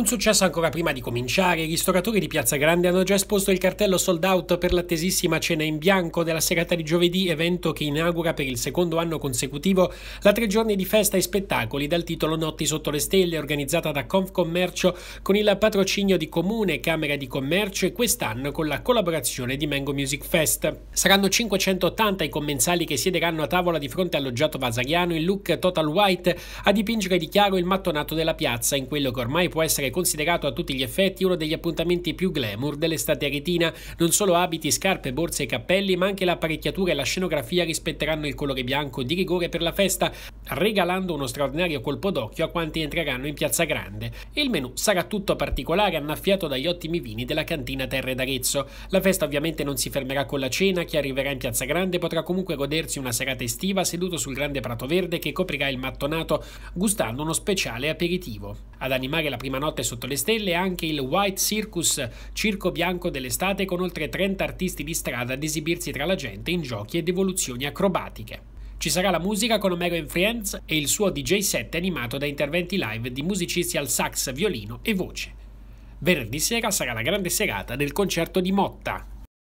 Un successo ancora prima di cominciare, i ristoratori di Piazza Grande hanno già esposto il cartello sold out per l'attesissima cena in bianco della serata di giovedì, evento che inaugura per il secondo anno consecutivo la tre giorni di festa e spettacoli dal titolo Notti sotto le stelle, organizzata da Confcommercio con il patrocinio di Comune, Camera di Commercio e quest'anno con la collaborazione di Mango Music Fest. Saranno 580 i commensali che siederanno a tavola di fronte al loggiato vasariano in look total white a dipingere di chiaro il mattonato della piazza in quello che ormai può essere considerato a tutti gli effetti uno degli appuntamenti più glamour dell'estate aretina. Non solo abiti, scarpe, borse e cappelli, ma anche l'apparecchiatura e la scenografia rispetteranno il colore bianco di rigore per la festa, regalando uno straordinario colpo d'occhio a quanti entreranno in Piazza Grande. Il menù sarà tutto particolare, annaffiato dagli ottimi vini della cantina Terre d'Arezzo. La festa ovviamente non si fermerà con la cena, chi arriverà in Piazza Grande potrà comunque godersi una serata estiva seduto sul grande prato verde che coprirà il mattonato, gustando uno speciale aperitivo. Ad animare la prima notte Notte sotto le stelle anche il White Circus, circo bianco dell'estate con oltre 30 artisti di strada ad esibirsi tra la gente in giochi ed evoluzioni acrobatiche. Ci sarà la musica con Omero and Friends e il suo DJ set animato da interventi live di musicisti al sax, violino e voce. Venerdì sera sarà la grande serata del concerto di Motta,